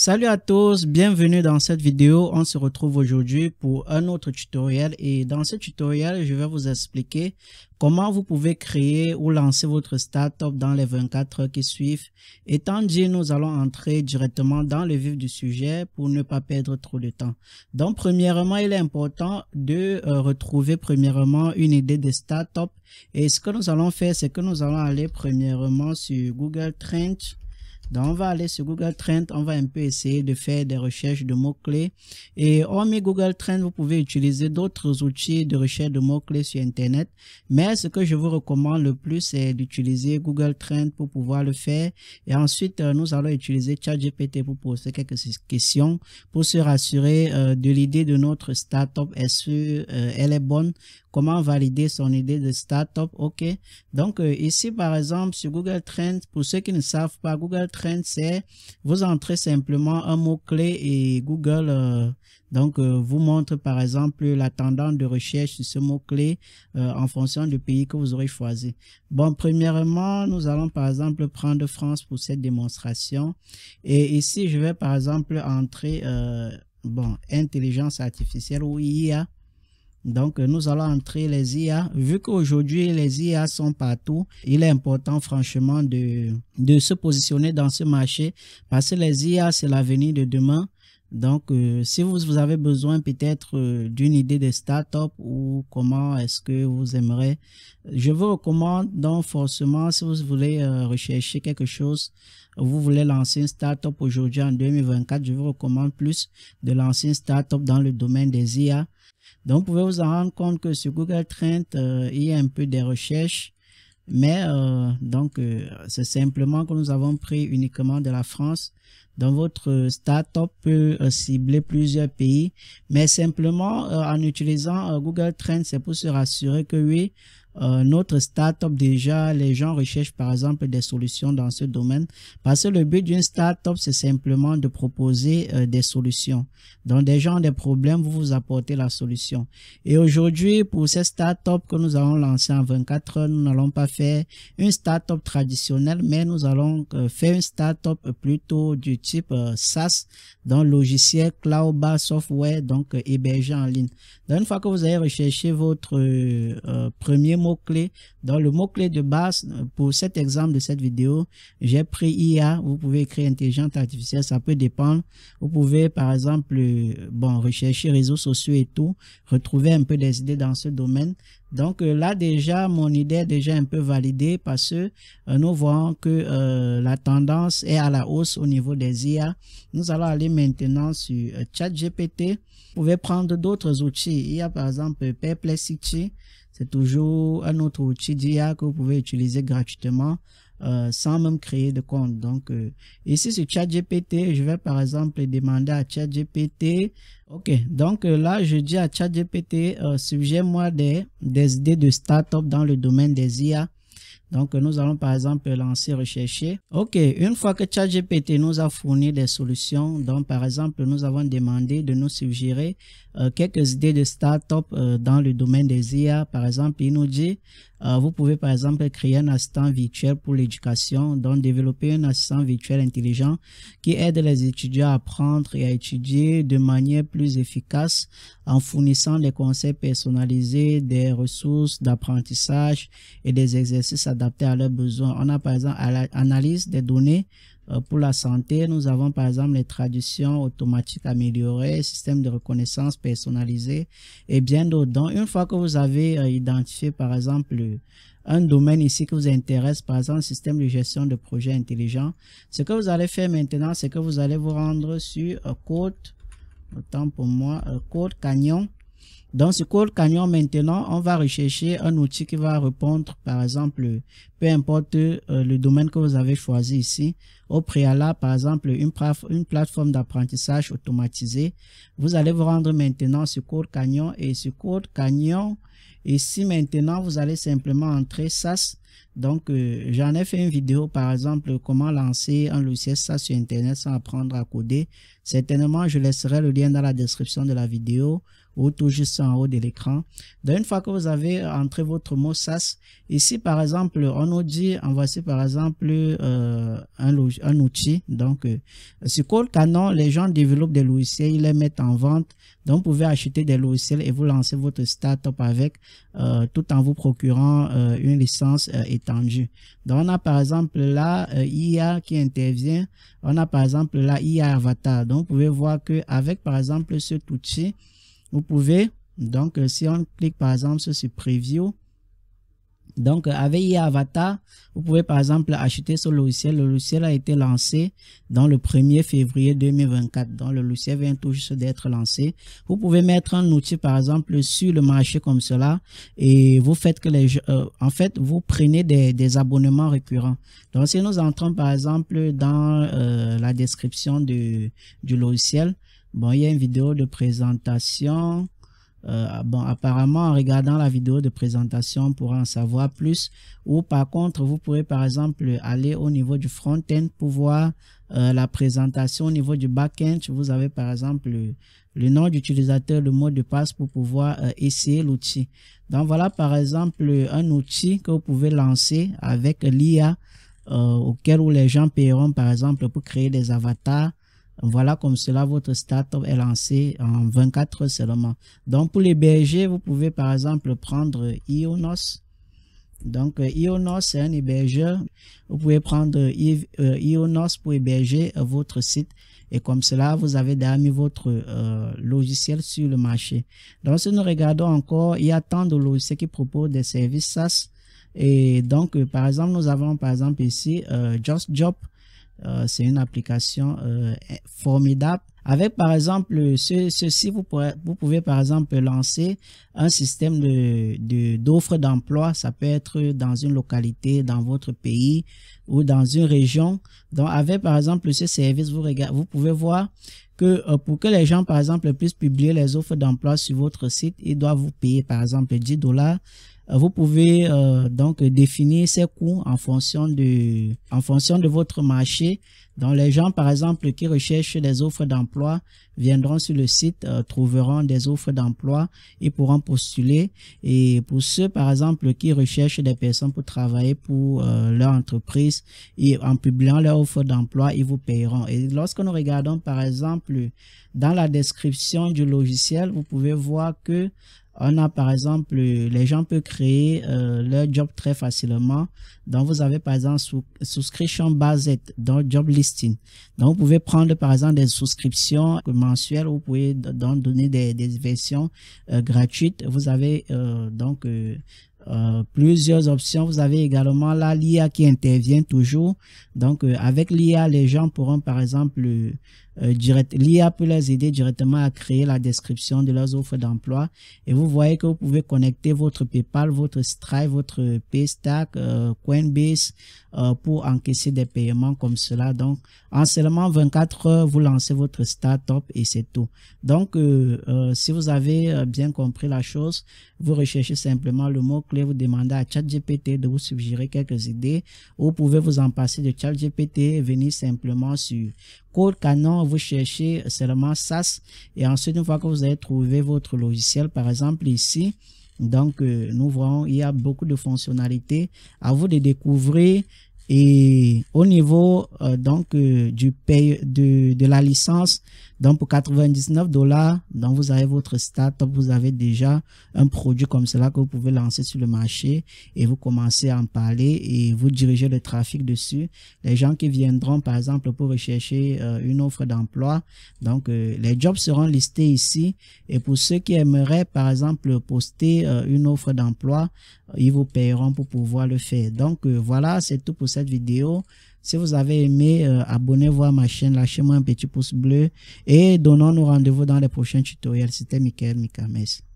Salut à tous, bienvenue dans cette vidéo. On se retrouve aujourd'hui pour un autre tutoriel et dans ce tutoriel, je vais vous expliquer comment vous pouvez créer ou lancer votre startup dans les 24 heures qui suivent. tant dit, nous allons entrer directement dans le vif du sujet pour ne pas perdre trop de temps. Donc, premièrement, il est important de euh, retrouver premièrement une idée de startup et ce que nous allons faire, c'est que nous allons aller premièrement sur Google Trends donc, on va aller sur Google Trends, on va un peu essayer de faire des recherches de mots-clés. Et hormis Google Trends, vous pouvez utiliser d'autres outils de recherche de mots-clés sur Internet. Mais ce que je vous recommande le plus, c'est d'utiliser Google Trends pour pouvoir le faire. Et ensuite, euh, nous allons utiliser ChatGPT pour poser quelques questions pour se rassurer euh, de l'idée de notre startup. Est-ce qu'elle euh, est bonne comment valider son idée de start-up, OK. Donc, euh, ici, par exemple, sur Google Trends, pour ceux qui ne savent pas, Google Trends, c'est vous entrez simplement un mot-clé et Google euh, donc euh, vous montre par exemple la tendance de recherche de ce mot-clé en fonction du pays que vous aurez choisi. Bon, premièrement, nous allons par exemple prendre France pour cette démonstration. Et ici, je vais par exemple entrer bon, intelligence artificielle ou IA. Donc, nous allons entrer les IA. Vu qu'aujourd'hui, les IA sont partout, il est important, franchement, de, se positionner dans ce marché parce que les IA, c'est l'avenir de demain. Donc, euh, si vous, avez besoin peut-être euh, d'une idée de start-up ou comment est-ce que vous aimerez, je vous recommande donc forcément si vous voulez euh, rechercher quelque chose, vous voulez lancer une start-up aujourd'hui en 2024, je vous recommande plus de lancer une start-up dans le domaine des IA. Donc, vous pouvez vous en rendre compte que sur Google Trends, il y a un peu des recherches mais euh, donc, euh, c'est simplement que nous avons pris uniquement de la France. Dans votre up peut cibler plusieurs pays, mais simplement euh, en utilisant Google Trends, c'est pour se rassurer que oui, euh, notre startup déjà, les gens recherchent par exemple des solutions dans ce domaine parce que le but d'une startup c'est simplement de proposer euh, des solutions. Donc des gens ont des problèmes, vous vous apportez la solution. Et aujourd'hui pour ces startup que nous allons lancer en 24 heures, nous n'allons pas faire une startup traditionnelle, mais nous allons euh, faire une startup plutôt du type euh, SaaS, donc logiciel cloud bas software, donc hébergé en ligne. Donc une fois que vous avez recherché votre premier mot-clé. Dans le mot-clé de base, euh, pour cet exemple de cette vidéo, j'ai pris IA. Vous pouvez écrire intelligence artificielle, ça peut dépendre. Vous pouvez, par exemple, euh, bon, rechercher réseaux sociaux et tout, retrouver un peu des idées dans ce domaine. Donc euh, là déjà, mon idée déjà un peu validée parce que nous voyons que la tendance est à la hausse au niveau des IA. Nous allons aller maintenant sur chat GPT Vous pouvez prendre d'autres outils. Il y a par exemple Perplexity. C'est toujours un autre outil d'IA que vous pouvez utiliser gratuitement euh, sans même créer de compte. Donc euh, ici sur ChatGPT, je vais par exemple demander à ChatGPT, ok, donc euh, là je dis à ChatGPT, suggère-moi des, des idées de start-up dans le domaine des IA. Donc nous allons par exemple lancer rechercher. Ok, une fois que ChatGPT nous a fourni des solutions, donc par exemple nous avons demandé de nous suggérer euh, quelques idées de start-up euh, dans le domaine des IA. Par exemple, il nous dit, euh, vous pouvez par exemple créer un assistant virtuel pour l'éducation, donc développer un assistant virtuel intelligent qui aide les étudiants à apprendre et à étudier de manière plus efficace en fournissant des conseils personnalisés, des ressources d'apprentissage et des exercices adaptés à leurs besoins. On a par exemple l'analyse des données euh, pour la santé, nous avons par exemple les traductions automatiques améliorées, système de reconnaissance personnalisé et bien d'autres. Donc, une fois que vous avez euh, identifié par exemple un domaine ici qui vous intéresse, par exemple système de gestion de projet intelligent, ce que vous allez faire maintenant, c'est que vous allez vous rendre sur euh, Code, autant pour moi, Code Canyon. Dans ce code Canyon maintenant, on va rechercher un outil qui va répondre, par exemple, peu importe euh, le domaine que vous avez choisi ici, au préalable, par exemple, une, plateforme d'apprentissage automatisée. Vous allez vous rendre maintenant ce code Canyon et ce code Canyon, si maintenant, vous allez simplement entrer SAS. Donc, euh, j'en ai fait une vidéo, par exemple, comment lancer un logiciel SAS sur Internet sans apprendre à coder. Certainement, je laisserai le lien dans la description de la vidéo ou tout juste en haut de l'écran. une fois que vous avez entré votre mot SAS, ici, par exemple, on nous dit, en voici, par exemple, euh, un, outil. Donc, euh, sur Quand Canon, les gens développent des logiciels, ils les mettent en vente. Donc, vous pouvez acheter des logiciels et vous lancer votre startup avec, euh, tout en vous procurant euh, une licence euh, étendue. Donc, on a, par exemple, là, euh, IA qui intervient. On a, par exemple, là, IA Avatar. Donc, vous pouvez voir que avec par exemple, cet outil, vous pouvez, donc euh, si on clique par exemple sur preview, donc, euh, avec Avatar, vous pouvez par exemple acheter ce logiciel. Le logiciel a été lancé dans le 1er février 2024. Donc, le logiciel vient tout juste d'être lancé. Vous pouvez mettre un outil par exemple sur le marché comme cela et vous faites que les euh, en fait, vous prenez des, abonnements récurrents. Donc, si nous entrons par exemple dans la description du logiciel, Bon, il y a une vidéo de présentation. Euh, ah, bon, apparemment, en regardant la vidéo de présentation, on pourra en savoir plus. Ou par contre, vous pourrez par exemple aller au niveau du front-end pour voir euh, la présentation au niveau du back-end. Vous avez par exemple le, nom d'utilisateur, le mot de passe pour pouvoir euh, essayer l'outil. Donc voilà par exemple un outil que vous pouvez lancer avec l'IA auquel où les gens paieront par exemple pour créer des avatars voilà comme cela votre startup est lancée en 24 heures seulement. Donc pour les bergers, vous pouvez par exemple prendre Ionos. Donc Ionos c'est un hébergeur. Vous pouvez prendre euh, Ionos pour héberger votre site et comme cela vous avez déjà mis votre euh, logiciel sur le marché. Donc si nous regardons encore, il y a tant de logiciels qui proposent des services SaaS et donc par exemple nous avons par exemple ici euh, Just Job euh, c'est une application euh, formidable. Avec par exemple ceci, vous, vous pouvez par exemple lancer un système de d'offres d'emploi. Ça peut être dans une localité, dans votre pays ou dans une région. Donc avec par exemple ce service, vous, vous pouvez voir que euh, pour que les gens par exemple puissent publier les offres d'emploi sur votre site, ils doivent vous payer par exemple 10 dollars euh, vous pouvez euh, donc définir ces coûts en fonction, de, en fonction de votre marché. Dans les gens, par exemple, qui recherchent des offres d'emploi, viendront sur le site euh, trouveront des offres d'emploi et pourront postuler. Et pour ceux, par exemple, qui recherchent des personnes pour travailler pour euh, leur entreprise et en publiant leur offre d'emploi, ils vous payeront. Et lorsque nous regardons, par exemple, dans la description du logiciel, vous pouvez voir que on a par exemple, les gens peuvent créer euh, leur job très facilement. Donc, vous avez par exemple sous, souscription basée dans job listing. Donc, vous pouvez prendre par exemple des souscriptions vous pouvez donc donner des, versions euh, gratuites. Vous avez euh, donc euh, plusieurs options. Vous avez également là l'IA qui intervient toujours. Donc, avec l'IA, les gens pourront, par exemple, euh, direct, l'IA peut les aider directement à créer la description de leurs offres d'emploi. Et vous voyez que vous pouvez connecter votre PayPal, votre Stripe, votre Paystack, euh, Coinbase euh, pour encaisser des paiements comme cela. Donc, en seulement 24 heures, vous lancez votre startup et c'est tout. Donc, si vous avez bien compris la chose, vous recherchez simplement le mot-clé, vous demandez à ChatGPT de vous suggérer quelques idées. Ou vous pouvez vous en passer de ChatGPT et venir simplement sur Code vous cherchez seulement SAS et ensuite, une fois que vous avez trouvé votre logiciel, par exemple ici, donc euh, nous voyons, il y a beaucoup de fonctionnalités à vous de découvrir. Et au niveau euh, donc euh, du paye de, de la licence, donc, pour 99 dollars, donc vous avez votre startup, vous avez déjà un produit comme cela que vous pouvez lancer sur le marché et vous commencez à en parler et vous dirigez le trafic dessus. Les gens qui viendront, par exemple, pour rechercher euh, une offre d'emploi, donc euh, les jobs seront listés ici. Et pour ceux qui aimeraient, par exemple, poster euh, une offre d'emploi, ils vous paieront pour pouvoir le faire. Donc, voilà, c'est tout pour cette vidéo. Si vous avez aimé, euh, abonnez-vous à ma chaîne, lâchez-moi un petit pouce bleu et donnons-nous rendez-vous dans les prochains tutoriels. C'était Michael Mikames.